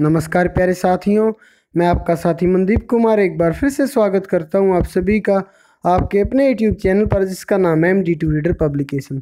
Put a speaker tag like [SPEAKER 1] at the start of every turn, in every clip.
[SPEAKER 1] नमस्कार प्यारे साथियों मैं आपका साथी मनदीप कुमार एक बार फिर से स्वागत करता हूं आप सभी का आपके अपने यूट्यूब चैनल पर जिसका नाम है M D two reader publication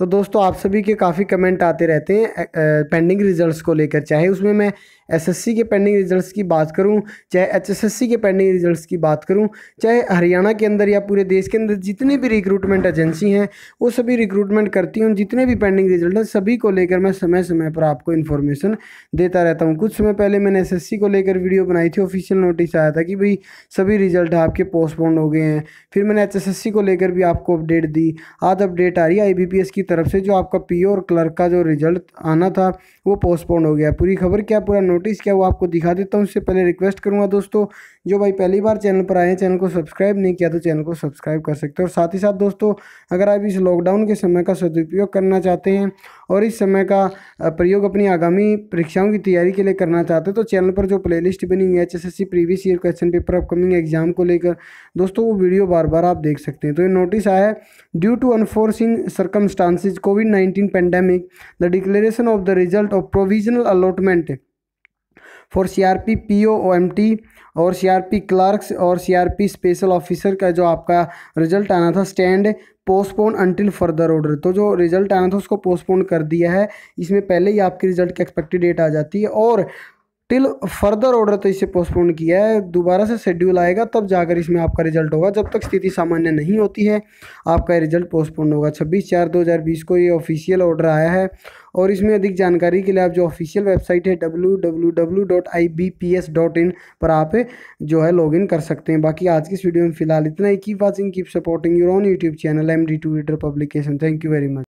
[SPEAKER 1] तो दोस्तों आप सभी के काफ़ी कमेंट आते रहते हैं पेंडिंग रिजल्ट्स को लेकर चाहे उसमें मैं एसएससी के पेंडिंग रिजल्ट्स की बात करूं चाहे एचएसएससी के पेंडिंग रिजल्ट्स की बात करूं चाहे हरियाणा के अंदर या पूरे देश के अंदर जितने भी रिक्रूटमेंट एजेंसी हैं वो सभी रिक्रूटमेंट करती हूँ जितने भी पेंडिंग रिजल्ट हैं सभी को लेकर मैं समय समय पर आपको इन्फॉर्मेशन देता रहता हूँ कुछ समय पहले मैंने एस को लेकर वीडियो बनाई थी ऑफिशियल नोटिस आया था कि भाई सभी रिजल्ट आपके पोस्टपोन हो गए हैं फिर मैंने एच को लेकर भी आपको अपडेट दी आज अपडेट आ रही है आई की तरफ से जो आपका पी और क्लर्क का जो रिजल्ट आना था वो पोस्टपोन हो गया पूरी खबर क्या पूरा नोटिस क्या वो आपको दिखा देता हूँ उससे पहले रिक्वेस्ट करूँगा दोस्तों जो भाई पहली बार चैनल पर आए हैं चैनल को सब्सक्राइब नहीं किया तो चैनल को सब्सक्राइब कर सकते हो और साथ ही साथ दोस्तों अगर आप इस लॉकडाउन के समय का सदुपयोग करना चाहते हैं और इस समय का प्रयोग अपनी आगामी परीक्षाओं की तैयारी के लिए करना चाहते हो तो चैनल पर जो प्लेलिस्ट बनी हुई है एच previous year question paper upcoming exam को लेकर दोस्तों वो वीडियो बार बार आप देख सकते हैं तो ये नोटिस आया है due to unforeseen circumstances Francis COVID nineteen pandemic the declaration of the result of provisional allotment for C R P P O O M T और सी आर पी क्लर्क्स और C R P special officer का जो आपका result आना था stand postpone until further order तो जो result आना था उसको पोस्टपोन कर दिया है इसमें पहले ही आपके रिजल्ट की एक्सपेक्टेड डेट आ जाती है और टिल फर्दर ऑर्डर तो इसे पोस्टपोन किया है दोबारा से शेड्यूल आएगा तब जाकर इसमें आपका रिजल्ट होगा जब तक स्थिति सामान्य नहीं होती है आपका रिजल्ट पोस्टपोन होगा 26 चार 2020 को ये ऑफिशियल ऑर्डर आया है और इसमें अधिक जानकारी के लिए आप जो ऑफिशियल वेबसाइट है www.ibps.in पर आप जो है लॉगिन कर सकते हैं बाकी आज की इस वीडियो में फिलहाल इतना ही keep watching keep supporting your own YouTube channel M D two reader publication thank you very much